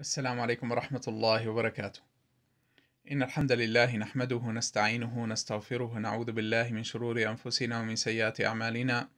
السلام عليكم ورحمة الله وبركاته إن الحمد لله نحمده نستعينه نستغفره نعوذ بالله من شرور أنفسنا ومن سيئات أعمالنا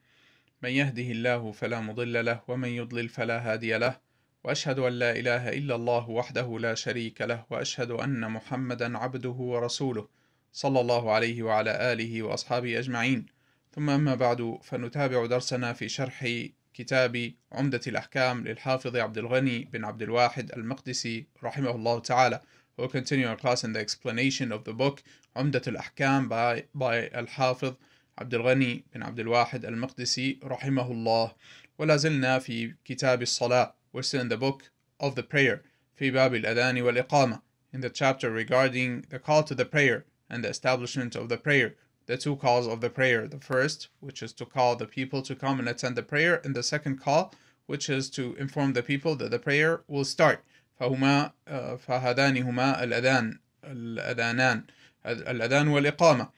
من يهده الله فلا مضل له ومن يضلل فلا هادي له وأشهد أن لا إله إلا الله وحده لا شريك له وأشهد أن محمدا عبده ورسوله صلى الله عليه وعلى آله وأصحابه أجمعين ثم أما بعد فنتابع درسنا في شرح كتاب عمدة الأحكام للحافظ عبد الغني بن عبد الواحد المقدسي رحمه الله تعالى. We'll continue our class in the explanation of the book عمدة الأحكام by, by الحافظ عبد الغني بن عبد الواحد المقدسي رحمه الله. ولا زلنا في كتاب الصلاة. We're still in the book of the prayer في باب الأذان والإقامة. In the chapter regarding the call to the prayer and the establishment of the prayer. the two calls of the prayer. The first, which is to call the people to come and attend the prayer, and the second call, which is to inform the people that the prayer will start. فهما فهذانهما الأذان الأذانان الأذان والإقامة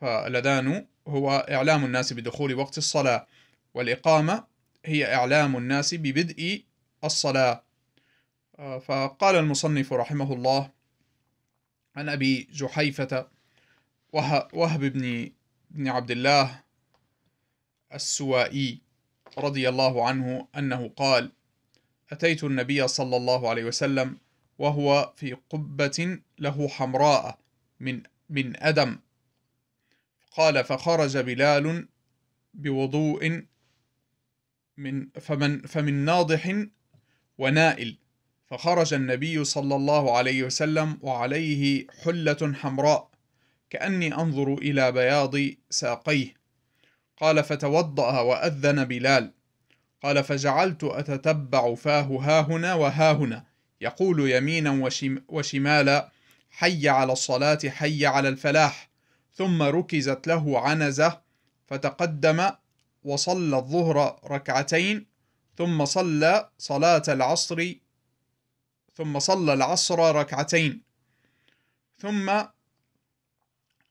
فالأذان هو إعلام الناس بدخول وقت الصلاة والإقامة هي إعلام الناس ببدء الصلاة فقال المصنف رحمه الله عن أبي جحيفة وهب بن بن عبد الله السوائي رضي الله عنه أنه قال أتيت النبي صلى الله عليه وسلم وهو في قبة له حمراء من من أدم قال فخرج بلال بوضوء من فمن فمن ناضح ونائل فخرج النبي صلى الله عليه وسلم وعليه حلة حمراء كأني أنظر إلى بياض ساقيه قال فتوضأ وأذن بلال قال فجعلت أتتبع فاه هاهنا وهاهنا يقول يمينا وشمالا حي على الصلاة حي على الفلاح ثم ركزت له عنزة فتقدم وصلى الظهر ركعتين ثم صلى صلاة العصر ثم صلى العصر ركعتين ثم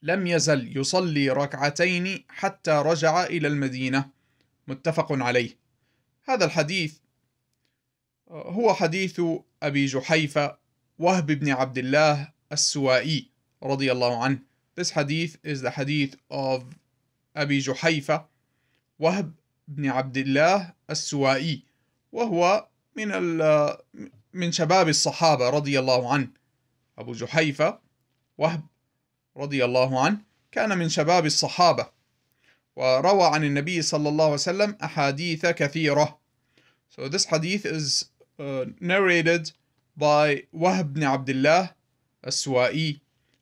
لم يزل يصلي ركعتين حتى رجع إلى المدينة متفق عليه هذا الحديث هو حديث أبي جحيفة وهب بن عبد الله السوائي رضي الله عنه This hadith is the hadith of أبي جحيفة وهب بن عبد الله السوائي وهو من من شباب الصحابة رضي الله عنه أبو جحيفة وهب رضي الله عنه كان من شباب الصحابة وروى عن النبي صلى الله عليه وسلم أحاديث كثيرة So this hadith is uh, narrated by Wahb ibn Abdullah Aswa'i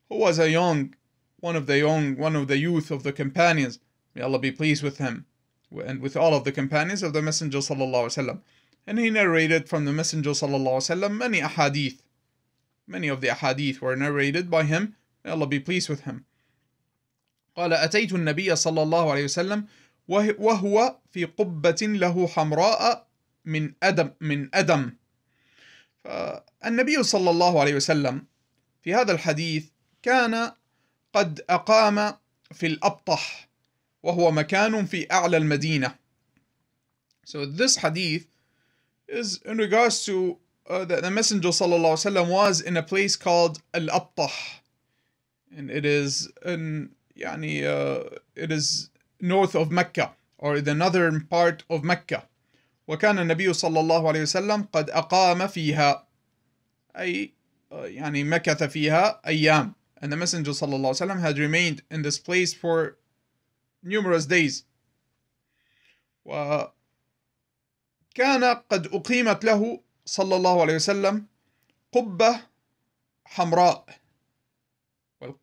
who was a young one of the young one of the youth of the companions may Allah be pleased with him and with all of the companions of the Messenger الله عليه وسلم. and he narrated from the Messenger الله عليه وسلم many ahadith many of the ahadith were narrated by him May Allah be pleased with him. قال أتيت النبي صلى الله عليه وسلم وهو في قبة له حمراء من أدم من أدم فالنبي صلى الله عليه وسلم في هذا الحديث كان قد أقام في الأبطح وهو مكان في أعلى المدينة So this hadith is in regards to uh, that the Messenger صلى الله عليه وسلم was in a place called Al-Abtah and it is in yani uh, it is north of Mecca or the northern part of Mecca وكان النبي Abu الله عليه وسلم قد أقام فيها أي يعني uh, مكث فيها أيام and the messenger صلى الله عليه had remained in this place for numerous days وكان قد أقيمت له Sallallahu الله عليه وسلم قبة حمراء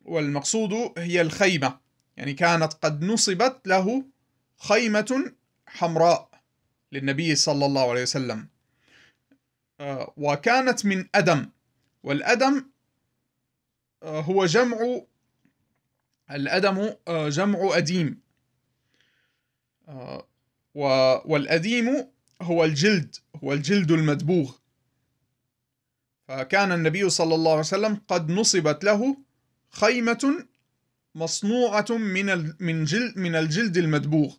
والمقصود هي الخيمة يعني كانت قد نصبت له خيمة حمراء للنبي صلى الله عليه وسلم آه، وكانت من أدم والأدم آه، هو جمع الأدم آه، جمع أديم والأديم هو الجلد هو الجلد المدبوغ فكان النبي صلى الله عليه وسلم قد نصبت له خيمة مصنوعة من من جلد من الجلد المدبوغ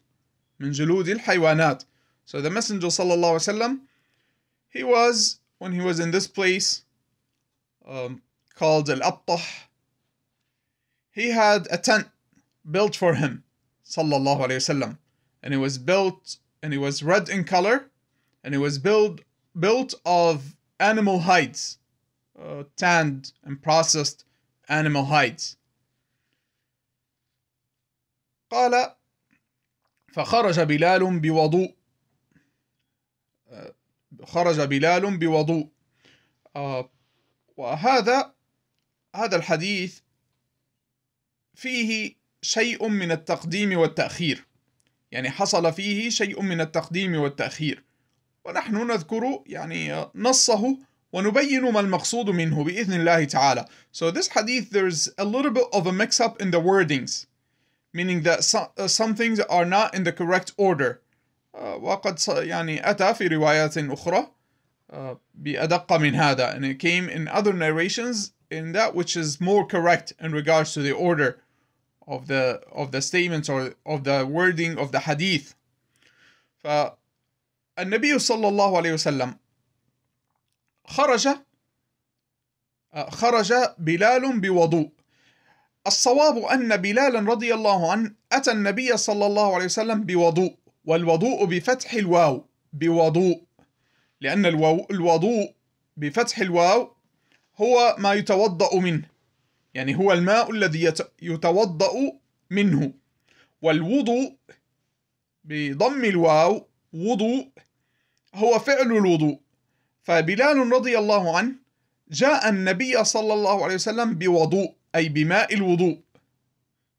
من جلود الحيوانات. So the Messenger صلى الله عليه وسلم he was when he was in this place um, called Al-Abtah he had a tent built for him صلى الله عليه وسلم and it was built and it was red in color and it was built built of animal hides uh, tanned and processed animal hides قال فخرج بلال بوضوء خرج بلال بوضوء آه، وهذا هذا الحديث فيه شيء من التقديم والتأخير يعني حصل فيه شيء من التقديم والتأخير ونحن نذكر يعني نصه ونبين ما المقصود منه بإذن الله تعالى. So this hadith, there's a little bit of a mix-up in the wordings, meaning that some, uh, some things are not in the correct order. Uh, وقد يعني أتى في روايات أخرى uh, بأدق من هذا, and it came in other narrations in that which is more correct in regards to the order of the of the statements or of the wording of the hadith. فالنبي صلى الله عليه وسلم خرج آه، خرج بلال بوضوء الصواب أن بلالا رضي الله عنه أتى النبي صلى الله عليه وسلم بوضوء والوضوء بفتح الواو بوضوء لأن الوضوء بفتح الواو هو ما يتوضأ منه يعني هو الماء الذي يتوضأ منه والوضوء بضم الواو وضوء هو فعل الوضوء فبلال رضي الله عنه جاء النبي صلى الله عليه وسلم بوضوء أي بماء الوضوء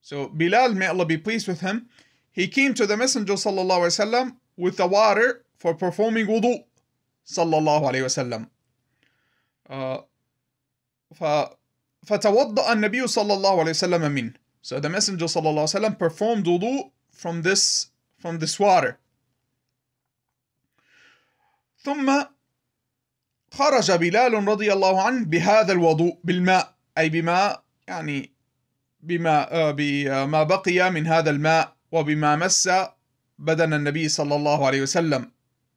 So Bilal, may Allah be pleased with him, he came to the Messenger صلى الله عليه وسلم with the water for performing wudu صلى الله عليه وسلم. Uh, ف فتوضأ النبي صلى الله عليه وسلم من So the Messenger صلى الله عليه وسلم performed wudu from this from this water. ثم خرج بلال رضي الله عنه بهذا الوضوء بالماء أي بما يعني بما آه، بما بقي من هذا الماء وبما مس بدن النبي صلى الله عليه وسلم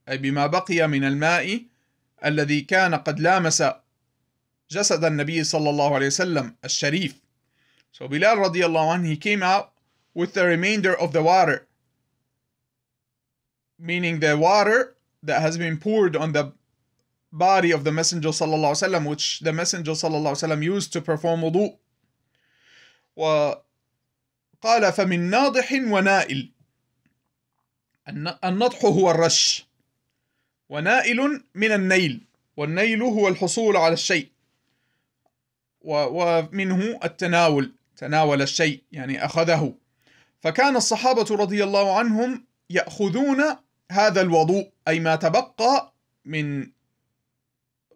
أي بما بقي من الماء الذي كان قد لامس جسد النبي صلى الله عليه وسلم الشريف So Bilal رضي الله عنه he came out with the remainder of the water, meaning the water that has been poured on the body of the Messenger صلى الله عليه وسلم which the Messenger صلى الله عليه وسلم used to perform wudu وقال فمن ناضح ونائل النضح هو الرش ونائل من النيل والنيل هو الحصول على الشيء ومنه التناول تناول الشيء يعني أخذه فكان الصحابة رضي الله عنهم يأخذون هذا الوضوء أي ما تبقى من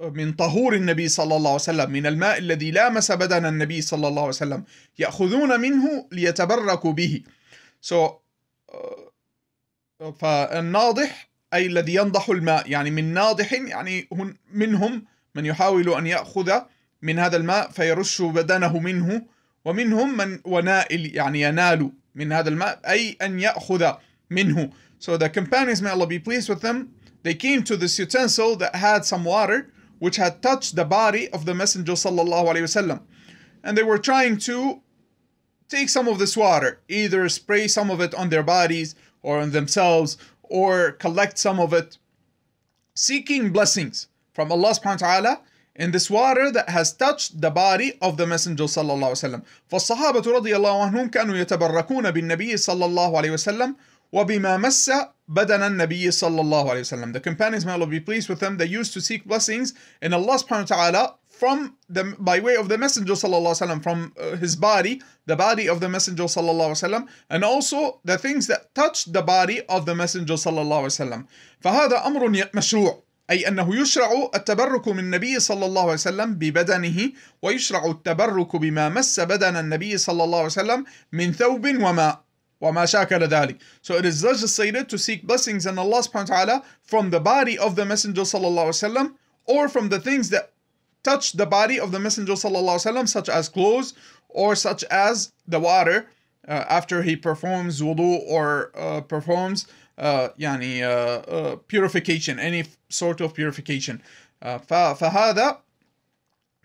من طهور النبي صلى الله عليه وسلم من الماء الذي لامس بدن النبي صلى الله عليه وسلم يأخذون منه ليتبركوا به so, uh, فالناضح أي الذي ينضح الماء يعني من ناضح يعني هن منهم من يحاول أن يأخذ من هذا الماء فيرش بدنه منه ومنهم من ونائل يعني ينال من هذا الماء أي أن يأخذ منه So the companions, may Allah be pleased with them, they came to this utensil that had some water which had touched the body of the Messenger وسلم, and they were trying to take some of this water, either spray some of it on their bodies or on themselves, or collect some of it, seeking blessings from Allah subhanahu wa ta'ala in this water that has touched the body of the Messenger صلى الله عليه وسلم فالصحابة رضي الله عنهم كانوا يتبركون بالنبي صلى الله عليه وسلم وبما مس بدن النبي صلى الله عليه وسلم. The companions may Allah be pleased with them. They used to seek blessings in Allah سبحانه وتعالى from the by way of the messenger صلى الله عليه وسلم from uh, his body the body of the messenger صلى الله عليه وسلم and also the things that touched the body of the messenger صلى الله عليه وسلم فهذا امر مشروع اي انه يشرع التبرك من النبي صلى الله عليه وسلم ببدنه ويشرع التبرك بما مس بدن النبي صلى الله عليه وسلم من ثوب وماء وَمَا ذَلك. So it is legislated to seek blessings and Allah subhanahu wa ta'ala from the body of the Messenger sallallahu alaihi wasallam or from the things that touch the body of the Messenger sallallahu alaihi wasallam such as clothes or such as the water uh, after he performs wudu or uh, performs uh, uh, uh purification, any sort of purification. فهذا uh,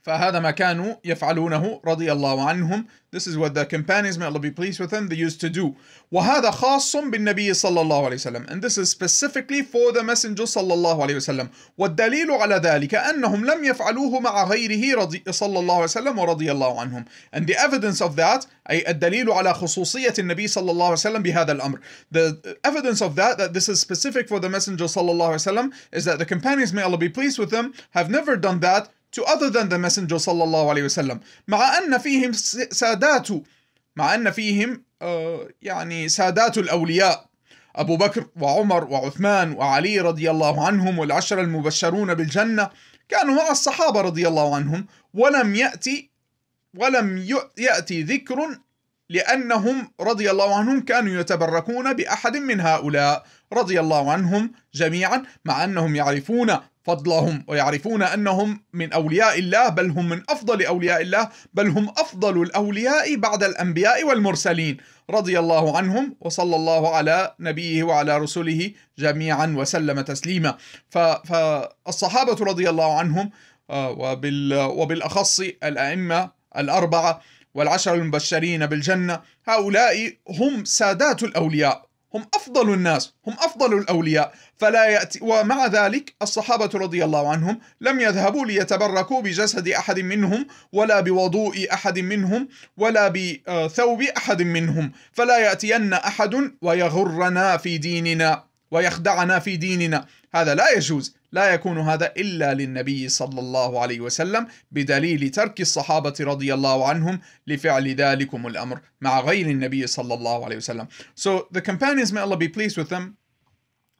فهذا ما كانوا يفعلونه رضي الله عنهم This is what the companions may Allah be pleased with them they used to do وهذا خاص بالنبي صلى الله عليه وسلم and this is specifically for the messenger صلى الله عليه وسلم والدليل على ذلك أنهم لم يفعلوه مع غيره رضي صلى الله عليه وسلم ورضي الله عنهم and the evidence of that أي الدليل على خصوصية النبي صلى الله عليه وسلم بهذا الأمر the evidence of that that this is specific for the messenger صلى الله عليه وسلم is that the companions may Allah be pleased with them have never done that to other than the messenger صلى الله عليه وسلم مع أن فيهم سادات مع أن فيهم آه، يعني سادات الأولياء أبو بكر وعمر وعثمان وعلي رضي الله عنهم والعشر المبشرون بالجنة كانوا مع الصحابة رضي الله عنهم ولم يأتي ولم يأتي ذكر لأنهم رضي الله عنهم كانوا يتبركون بأحد من هؤلاء رضي الله عنهم جميعا مع أنهم يعرفون فضلهم ويعرفون أنهم من أولياء الله بل هم من أفضل أولياء الله بل هم أفضل الأولياء بعد الأنبياء والمرسلين رضي الله عنهم وصلى الله على نبيه وعلى رسله جميعا وسلم تسليما فالصحابة رضي الله عنهم آه، وبالأخص الأئمة الأربعة والعشر المبشرين بالجنة هؤلاء هم سادات الأولياء هم أفضل الناس هم أفضل الأولياء فلا يأتي ومع ذلك الصحابة رضي الله عنهم لم يذهبوا ليتبركوا بجسد أحد منهم ولا بوضوء أحد منهم ولا بثوب أحد منهم فلا يأتين أحد ويغرنا في ديننا ويخدعنا في ديننا هذا لا يجوز لا يكون هذا إلا للنبي صلى الله عليه وسلم بدليل ترك الصحابة رضي الله عنهم لفعل ذلكم الأمر مع غير النبي صلى الله عليه وسلم So the companions may Allah be pleased with them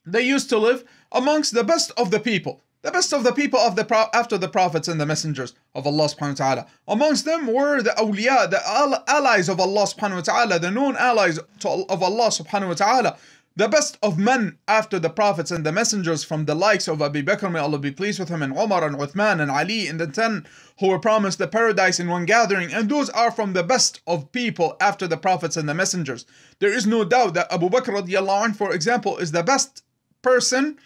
They used to live amongst the best of the people the best of the people of the after the prophets and the messengers of Allah subhanahu wa ta'ala. Amongst them were the awliya, the allies of Allah subhanahu wa ta'ala, the known allies of Allah subhanahu wa ta'ala. The best of men after the prophets and the messengers from the likes of Abu Bakr, may Allah be pleased with him, and Omar and Uthman and Ali and the ten who were promised the paradise in one gathering, and those are from the best of people after the prophets and the messengers. There is no doubt that Abu Bakr radiallahu anh, for example, is the best person,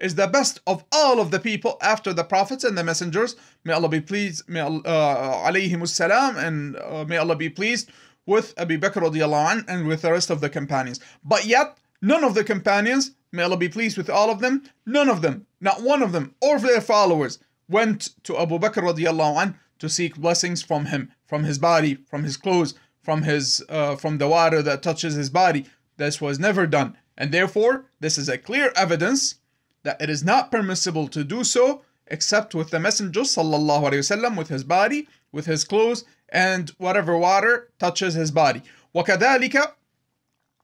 is the best of all of the people after the prophets and the messengers. May Allah be pleased, may Allah, uh, and uh, may Allah be pleased with Abu Bakr radiallahu anh, and with the rest of the companions. But yet, None of the companions, may Allah be pleased with all of them, none of them, not one of them, or their followers, went to Abu Bakr radiallahu anh to seek blessings from him, from his body, from his clothes, from his uh, from the water that touches his body. This was never done. And therefore, this is a clear evidence that it is not permissible to do so except with the Messenger sallallahu alaihi wasallam, with his body, with his clothes, and whatever water touches his body. وكذلك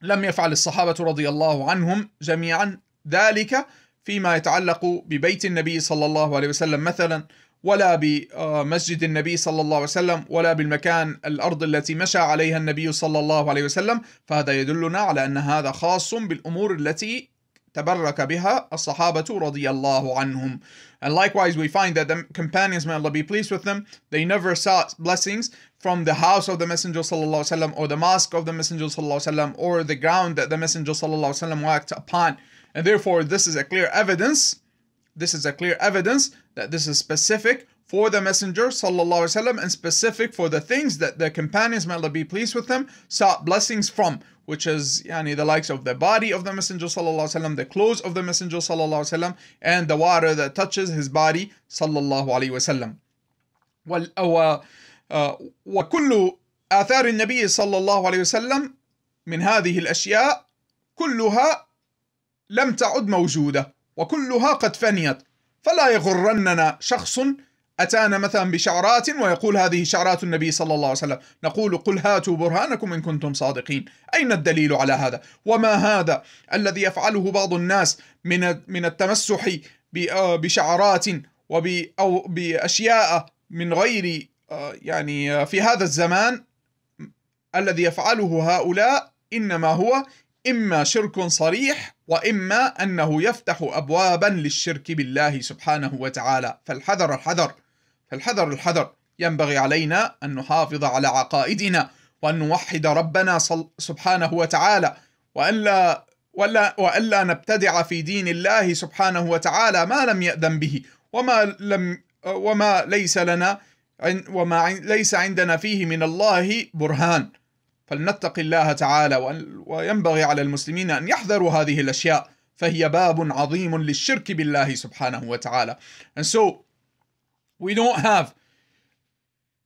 لم يفعل الصحابة رضي الله عنهم جميعا ذلك فيما يتعلق ببيت النبي صلى الله عليه وسلم مثلا ولا بمسجد النبي صلى الله عليه وسلم ولا بالمكان الأرض التي مشى عليها النبي صلى الله عليه وسلم فهذا يدلنا على أن هذا خاص بالأمور التي تبرك بها الصحابة رضي الله عنهم And likewise, we find that the companions, may Allah be pleased with them, they never sought blessings from the house of the Messenger وسلم, or the mosque of the Messenger وسلم, or the ground that the Messenger وسلم, walked upon. And therefore, this is a clear evidence. This is a clear evidence that this is specific for the Messenger وسلم, and specific for the things that the companions, may Allah be pleased with them, sought blessings from. which is yani, the likes of the body of the Messenger وسلم, the clothes of the Messenger وسلم, and the water that touches his body sallallahu alayhi wasallam. وكل آثار النبي صلى الله عليه وسلم من هذه الأشياء كلها لم تعد موجودة وكلها قد فنيت فلا يغرننا شخص أتانا مثلا بشعرات ويقول هذه شعرات النبي صلى الله عليه وسلم نقول قل هاتوا برهانكم إن كنتم صادقين أين الدليل على هذا وما هذا الذي يفعله بعض الناس من من التمسح آه، بشعرات وب أو بأشياء من غير آه، يعني آه، في هذا الزمان الذي يفعله هؤلاء إنما هو إما شرك صريح وإما أنه يفتح أبوابا للشرك بالله سبحانه وتعالى فالحذر الحذر فالحذر الحذر ينبغي علينا أن نحافظ على عقائدنا وأن نوحد ربنا سبحانه وتعالى وألا ولا وألا نبتدع في دين الله سبحانه وتعالى ما لم يأذن به وما لم وما ليس لنا وما ليس عندنا فيه من الله برهان فلنتق الله تعالى وينبغي على المسلمين أن يحذروا هذه الأشياء فهي باب عظيم للشرك بالله سبحانه وتعالى and so We don't have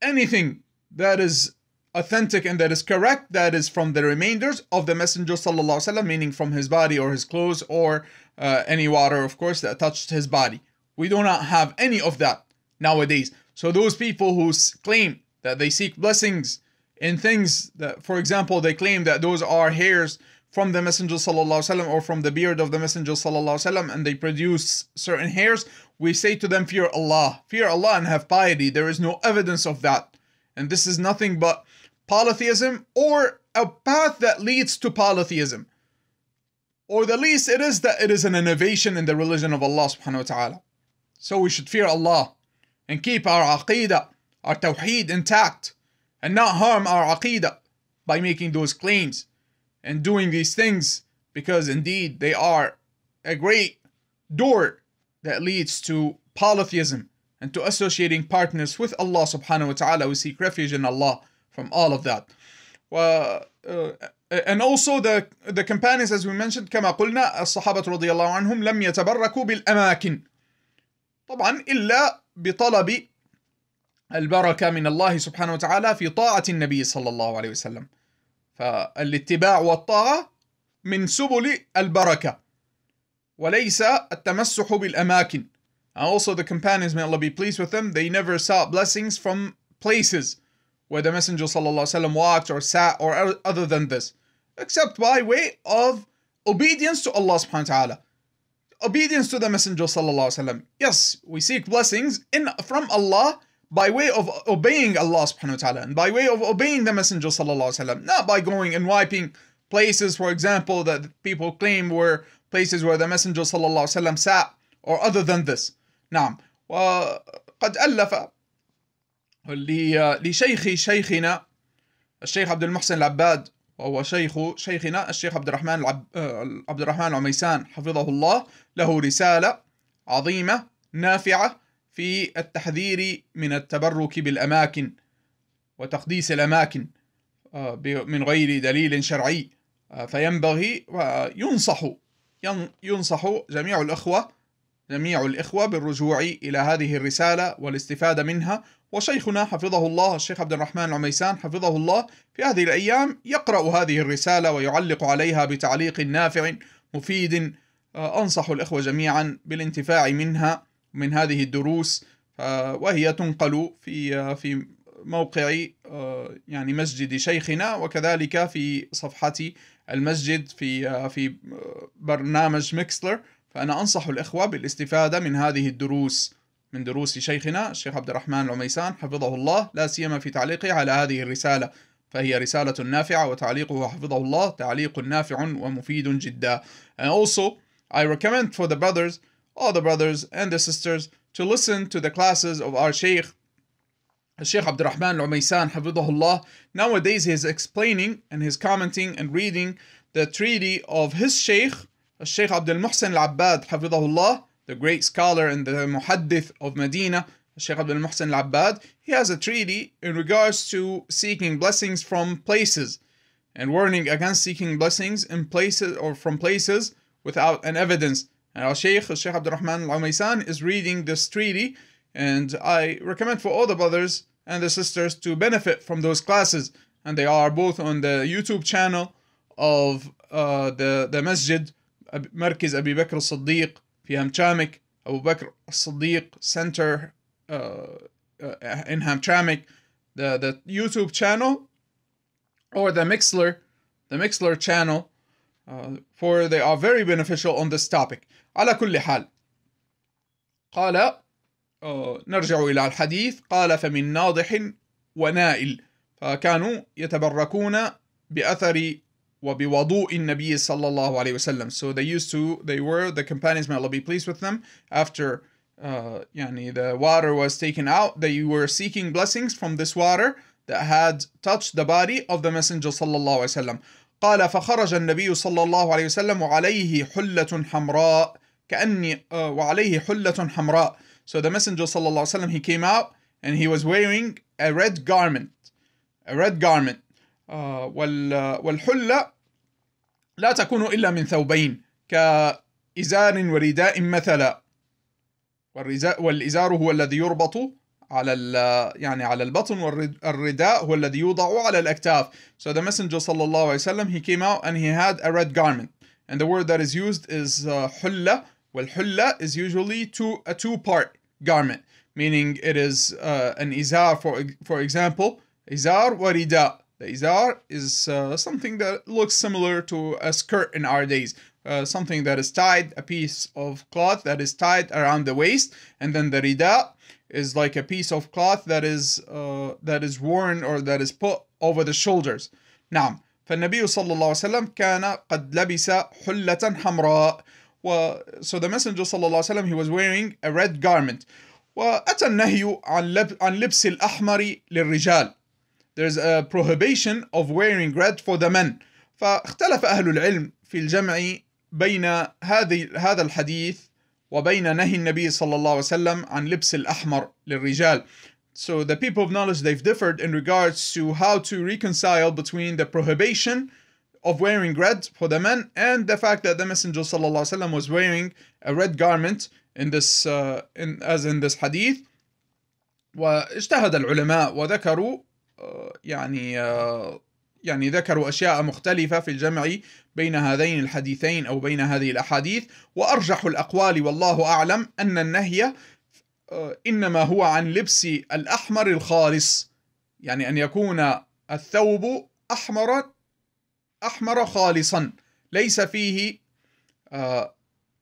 anything that is authentic and that is correct that is from the remainders of the messenger sallallahu alaihi wasallam meaning from his body or his clothes or uh, any water of course that touched his body we do not have any of that nowadays so those people who claim that they seek blessings in things that for example they claim that those are hairs from the Messenger وسلم, or from the beard of the Messenger وسلم, and they produce certain hairs, we say to them, Fear Allah, fear Allah and have piety. There is no evidence of that. And this is nothing but polytheism or a path that leads to polytheism. Or the least it is that it is an innovation in the religion of Allah subhanahu wa ta'ala. So we should fear Allah and keep our aqidah, our tawheed intact and not harm our aqidah by making those claims and doing these things because indeed they are a great door that leads to polytheism and to associating partners with Allah subhanahu wa ta'ala. We seek refuge in Allah from all of that. Uh, uh, and also the the companions as we mentioned كما قلنا الصحابة رضي الله عنهم لم يتبركوا بالأماكن طبعا إلا بطلب البركة من الله سبحانه وتعالى في طاعة النبي صلى الله عليه وسلم فالاتباع والطاعة من سبل البركة وليس التمسح بالأماكن And also the companions, may Allah be pleased with them, they never sought blessings from places where the Messenger وسلم, walked or sat or other than this. Except by way of obedience to Allah subhanahu wa ta'ala. Obedience to the Messenger وسلم. Yes, we seek blessings in, from Allah by way of obeying Allah subhanahu wa ta'ala and by way of obeying the Messenger sallallahu alayhi wa sallam, not by going and wiping places, for example, that people claim were places where the Messenger sallallahu alayhi wa sallam sat or other than this. نعم وقد ألف لشيخ شيخنا الشيخ عبد المحسن العباد وهو شيخ شيخنا الشيخ عبد الرحمن العب... عبد الرحمن العميسان حفظه الله له رسالة عظيمة نافعة في التحذير من التبرك بالأماكن وتقديس الأماكن آه، من غير دليل شرعي آه، فينبغي وينصح ينصح جميع الأخوة جميع الإخوة بالرجوع إلى هذه الرسالة والاستفادة منها وشيخنا حفظه الله الشيخ عبد الرحمن العميسان حفظه الله في هذه الأيام يقرأ هذه الرسالة ويعلق عليها بتعليق نافع مفيد آه، أنصح الإخوة جميعا بالانتفاع منها من هذه الدروس آه، وهي تنقل في آه، في موقع آه، يعني مسجد شيخنا وكذلك في صفحة المسجد في في برنامج ميكسلر فأنا أنصح الإخوة بالاستفادة من هذه الدروس من دروس شيخنا الشيخ عبد الرحمن العميسان حفظه الله لا سيما في تعليقه على هذه الرسالة فهي رسالة نافعة وتعليقه حفظه الله تعليق نافع ومفيد جدا and also I recommend for the brothers all the brothers and the sisters to listen to the classes of our Shaykh, Shaykh Abdurrahman Umaysan, Hafidahullah. Nowadays he is explaining and he's commenting and reading the treaty of his Shaykh, Shaykh Abdul Muhsin Al-Abbad, Hafidahullah, the great scholar and the muhaddith of Medina, Shaykh Abdul Muhsin Al-Abbad. He has a treaty in regards to seeking blessings from places and warning against seeking blessings in places or from places without an evidence. Al-Sheikh Sheikh Abdul Rahman Al-Umaysan is reading this treaty and I recommend for all the brothers and the sisters to benefit from those classes and they are both on the YouTube channel of uh, the, the Masjid مركز أبي Bakr الصديق في همتشامك أبو بكر الصديق Center uh, uh, in Hamtramck the, the YouTube channel or the Mixler the Mixler channel uh, for they are very beneficial on this topic على كل حال قال نرجع إلى الحديث قال فمن ناضح ونائل فكانوا يتبركون بأثر وبوضوء النبي صلى الله عليه وسلم so they used to they were the companions may Allah be pleased with them after uh, يعني the water was taken out they were seeking blessings from this water that had touched the body of the messenger صلى الله عليه وسلم قال فخرج النبي صلى الله عليه وسلم وعليه حلة حمراء كأني آه، وعليه حلة حمراء So the messenger صلى الله عليه وسلم he came out and he was wearing a red garment a red garment uh, وال, آه، والحلة لا تكون إلا من ثوبين كإزار ورداء مثلا والإزار هو الذي يربط على يعني على البطن والرداء هو الذي يوضع على الأكتاف. So the Messenger صلى الله عليه وسلم he came out and he had a red garment. And the word that is used is uh, حلة والحلة is usually two, a two-part garment meaning it is uh, an إزار for for example إزار warida the إزار is uh, something that looks similar to a skirt in our days uh, something that is tied a piece of cloth that is tied around the waist and then the rida is like a piece of cloth that is uh, that is worn or that is put over the shoulders نعم فالنبي صلى الله عليه وسلم كان قد لبس حلة حمراء so the messenger صلى الله عليه وسلم he was wearing a red garment وأتى النهي عن, لب... عن لبس الأحمر للرجال there's a prohibition of wearing red for the men فاختلف أهل العلم في الجمع بين هذه هذا الحديث وبين نهي النبي صلى الله عليه وسلم عن لبس الأحمر للرجال. So the people of knowledge, they've differed in regards to how to reconcile between the prohibition of wearing red for the men and the fact that the Messenger صلى الله عليه وسلم was wearing a red garment in this, uh, in, as in this hadith. واجتهد العلماء وذكروا uh, يعني uh, يعني ذكروا أشياء مختلفة في الجمع بين هذين الحديثين أو بين هذه الأحاديث وأرجح الأقوال والله أعلم أن النهي آه، إنما هو عن لبس الأحمر الخالص يعني أن يكون الثوب أحمر أحمر خالصا ليس فيه آه،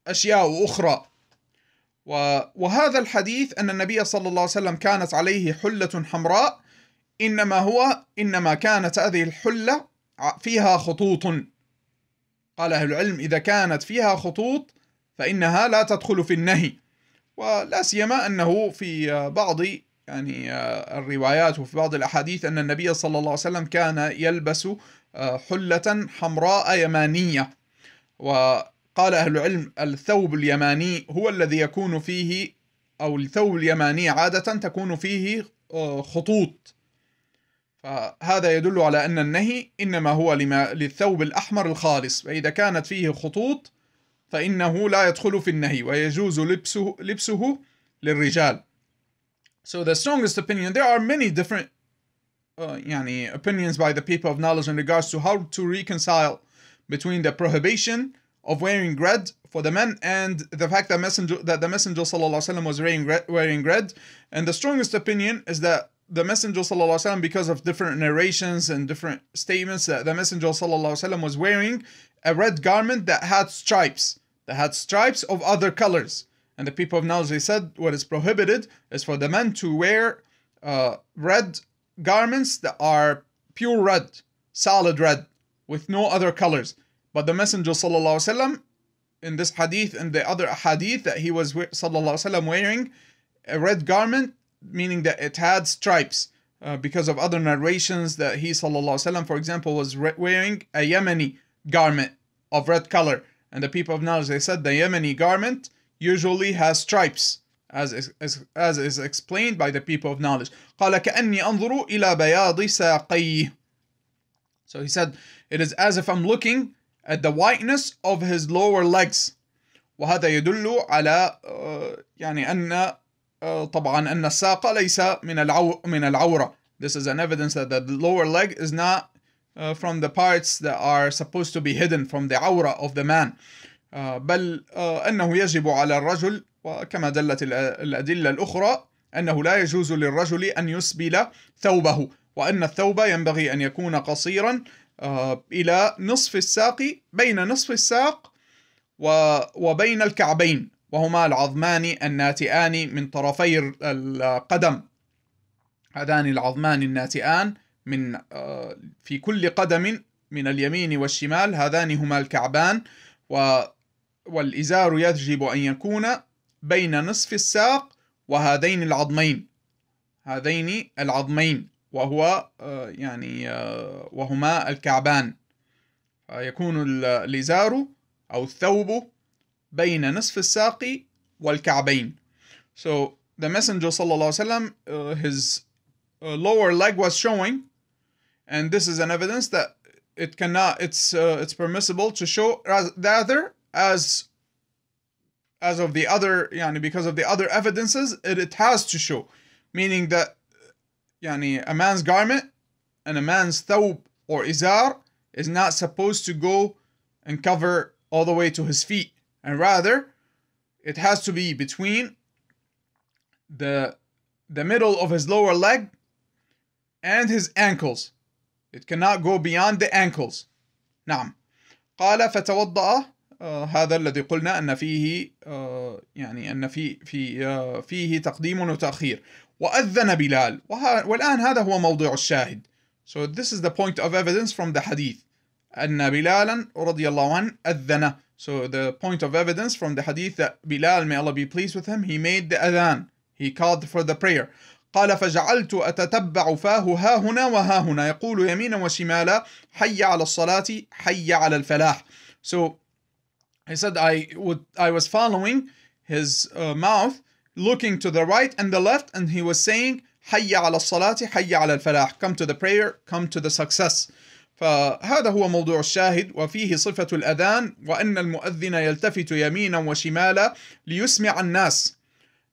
أشياء أخرى وهذا الحديث أن النبي صلى الله عليه وسلم كانت عليه حلة حمراء إنما هو إنما كانت هذه الحلة فيها خطوط قال أهل العلم إذا كانت فيها خطوط فإنها لا تدخل في النهي ولا سيما أنه في بعض يعني الروايات وفي بعض الأحاديث أن النبي صلى الله عليه وسلم كان يلبس آه، حلة حمراء يمانية وقال أهل العلم الثوب اليماني هو الذي يكون فيه أو الثوب اليماني عادة تكون فيه آه، خطوط فهذا يدل على أن النهي إنما هو لما للثوب الأحمر الخالص فإذا كانت فيه خطوط فإنه لا يدخل في النهي ويجوز لبسه, لبسه للرجال So the strongest opinion, there are many different uh, يعني opinions by the people of knowledge in regards to how to reconcile between the prohibition of wearing red for the men and the fact that messenger that the messenger sallallahu was wearing red, wearing red and the strongest opinion is that the Messenger وسلم, because of different narrations and different statements that the Messenger وسلم, was wearing a red garment that had stripes, that had stripes of other colors. And the people of knowledge, they said what is prohibited is for the men to wear uh, red garments that are pure red, solid red, with no other colors. But the Messenger وسلم, in this hadith and the other hadith that he was وسلم, wearing, a red garment meaning that it had stripes uh, because of other narrations that he, وسلم, for example, was wearing a Yemeni garment of red color. And the people of knowledge, they said the Yemeni garment usually has stripes, as is, as, as is explained by the people of knowledge. so he said, It is as if I'm looking at the whiteness of his lower legs. وهذا يدل على يعني أن آه، طبعا أن الساق ليس من العو من العورة. This is an evidence that the lower leg is not uh, from the parts that are supposed to be hidden from the عورة of the man. Uh, بل uh, أنه يجب على الرجل وكما دلت الأدلة الأخرى أنه لا يجوز للرجل أن يسبل ثوبه وأن الثوب ينبغي أن يكون قصيرا إلى نصف الساق بين نصف الساق وبين الكعبين وهما العظمان الناتئان من طرفي القدم هذان العظمان الناتئان من آه، في كل قدم من اليمين والشمال هذان هما الكعبان و والإزار يجب أن يكون بين نصف الساق وهذين العظمين هذين العظمين وهو آه، يعني آه، وهما الكعبان يكون الإزار أو الثوب بين نصف الساق والكعبين. So the Messenger وسلم, uh, his uh, lower leg was showing, and this is an evidence that it cannot, it's uh, it's permissible to show other as as of the other, yani because of the other evidences, it, it has to show, meaning that yani a man's garment and a man's thawb or izar is not supposed to go and cover all the way to his feet. and rather it has to be between the the middle of his lower leg and his ankles it cannot go beyond the ankles نعم قال فتوضأ uh, هذا الذي قلنا أن فيه uh, يعني أن في في uh, فيه تقديم وتأخير وأذن بلال والآن هذا هو موضع الشاهد So this is the point of evidence from the hadith أن بلالا رضي الله عنه أذن So the point of evidence from the hadith that Bilal, may Allah be pleased with him, he made the adhan. He called for the prayer. قال فجعلت أتتبع فاه ها هنا وها هنا يقول يمينا وشمالا حي على الصلاة حي على الفلاح. So he said I would I was following his uh, mouth looking to the right and the left and he was saying حي على الصلاة حي على الفلاح. Come to the prayer, come to the success. فهذا هو موضوع الشاهد وفيه صفة الأذان وأن المؤذن يلتفت يمينا وشمالا ليسمع الناس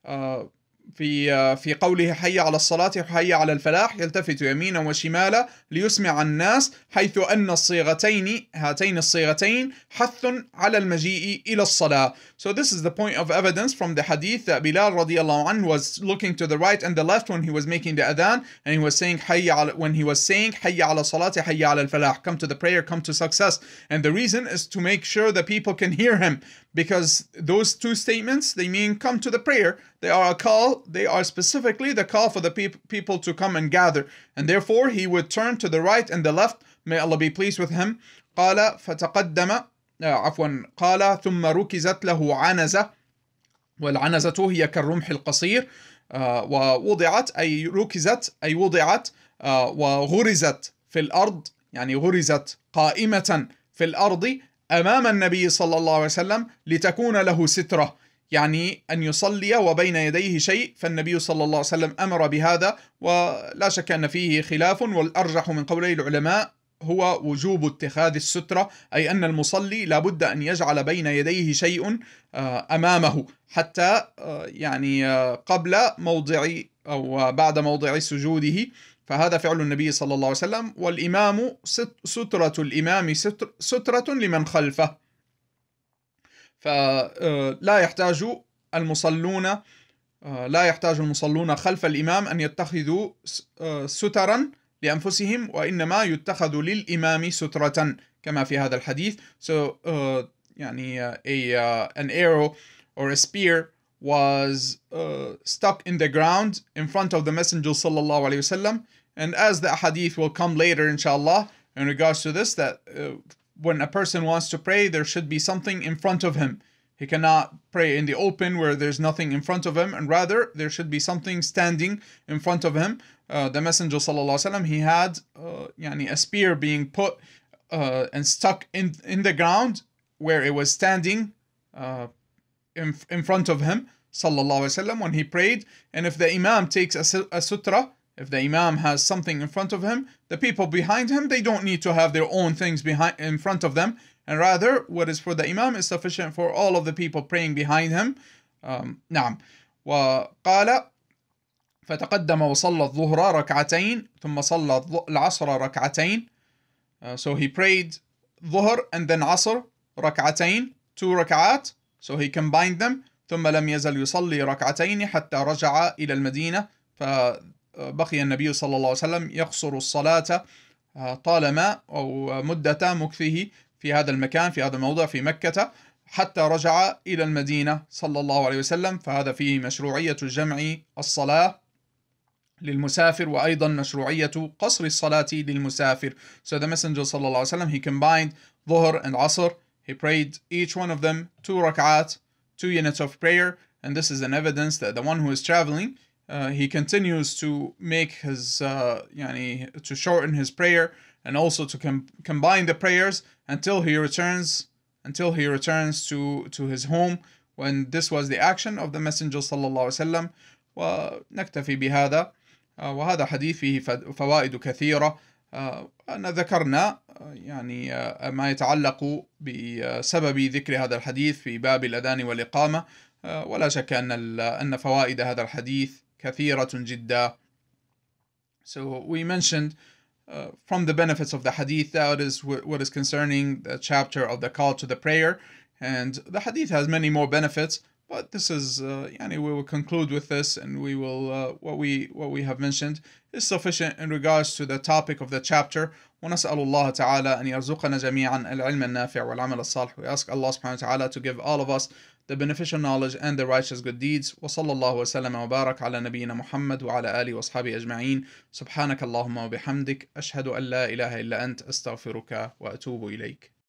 آه، في في قوله حي على الصلاة وحي على الفلاح يلتفت يمينا وشمالا ليسمع الناس حيث أن الصيغتين هاتين الصيغتين حث على المجيء إلى الصلاة. So this is the point of evidence from the hadith that Bilal رضي الله عنه was looking to the right and the left when he was making the adhan and he was saying حي على when he was saying حي على الصلاة حي على الفلاح come to the prayer come to success and the reason is to make sure that people can hear him because those two statements they mean come to the prayer they are a call they are specifically the call for the people to come and gather and therefore he would turn to the right and the left may allah be pleased with him قال فتقدم عفوا قال ثم ركزت له عنزة والعنزة هي كالرمح القصير ووضعت أي ركزت أي وضعت وغرزت في الأرض يعني غرزت قائمة في الأرض امام النبي صلى الله عليه وسلم لتكون له ستره يعني أن يصلي وبين يديه شيء فالنبي صلى الله عليه وسلم أمر بهذا ولا شك أن فيه خلاف والأرجح من قولي العلماء هو وجوب اتخاذ السترة أي أن المصلي لابد أن يجعل بين يديه شيء آه، أمامه حتى آه، يعني آه، قبل موضع أو بعد موضع سجوده فهذا فعل النبي صلى الله عليه وسلم والإمام سترة الإمام ستر سترة لمن خلفه فلا آه، يحتاج المصلون آه، لا يحتاج المصلون خلف الإمام أن يتخذوا آه، سترا لأنفسهم وإنما يتخذ للإمام سترة كما في هذا الحديث so uh, يعني uh, a, uh, an arrow or a spear was uh, stuck in the ground in front of the Messenger sallallahu alaihi wasallam. And as the hadith will come later, inshallah, in regards to this, that uh, when a person wants to pray, there should be something in front of him. He cannot pray in the open where there's nothing in front of him, and rather there should be something standing in front of him. Uh, the Messenger sallallahu alaihi wasallam, he had uh, yani a spear being put uh, and stuck in in the ground where it was standing uh, in, in front of him sallallahu when he prayed and if the imam takes a, a sutra if the imam has something in front of him the people behind him they don't need to have their own things behind in front of them and rather what is for the imam is sufficient for all of the people praying behind him um, نعم وقال فتقدم وصلى الظهر ركعتين ثم صلى العصر ركعتين uh, so he prayed ظهر and then عصر ركعتين two ركعات so he combined them ثم لم يزل يصلي ركعتين حتى رجع إلى المدينة فبقي النبي صلى الله عليه وسلم يقصر الصلاة آه، طالما أو مدة مكثه في هذا المكان في هذا الموضع في مكة حتى رجع إلى المدينة صلى الله عليه وسلم فهذا فيه مشروعية الجمع الصلاة للمسافر وأيضا مشروعية قصر الصلاة للمسافر. So the Messenger صلى الله عليه وسلم he combined ظهر and عصر he prayed each one of them two ركعات two units of prayer, and this is an evidence that the one who is traveling, uh, he continues to make his, uh, yani, to shorten his prayer and also to com combine the prayers until he returns, until he returns to, to his home when this was the action of the Messenger sallallahu alaihi wasallam wa ونكتفي بهذا وهذا حديث فيه فوائد كثيرة أن ذكرنا يعني ما يتعلق بسبب ذكر هذا الحديث في باب الأذان والإقامة ولا شك أن أن فوائد هذا الحديث كثيرة جدا. So we mentioned uh, from the benefits of the hadith that is what is concerning the chapter of the call to the prayer and the hadith has many more benefits but this is uh, yani we will conclude with this and we will uh, what we what we have mentioned is sufficient in regards to the topic of the chapter ونسأل الله تعالى أن يرزقنا جميعا العلم النافع والعمل الصالح we ask Allah subhanahu wa ta'ala to give all of us the beneficial knowledge and the righteous good deeds وصلى الله وسلم وبارك على نبينا محمد وعلى آله وصحبه أجمعين سبحانك اللهم وبحمدك أشهد أن لا إله إلا أنت أستغفرك وأتوب إليك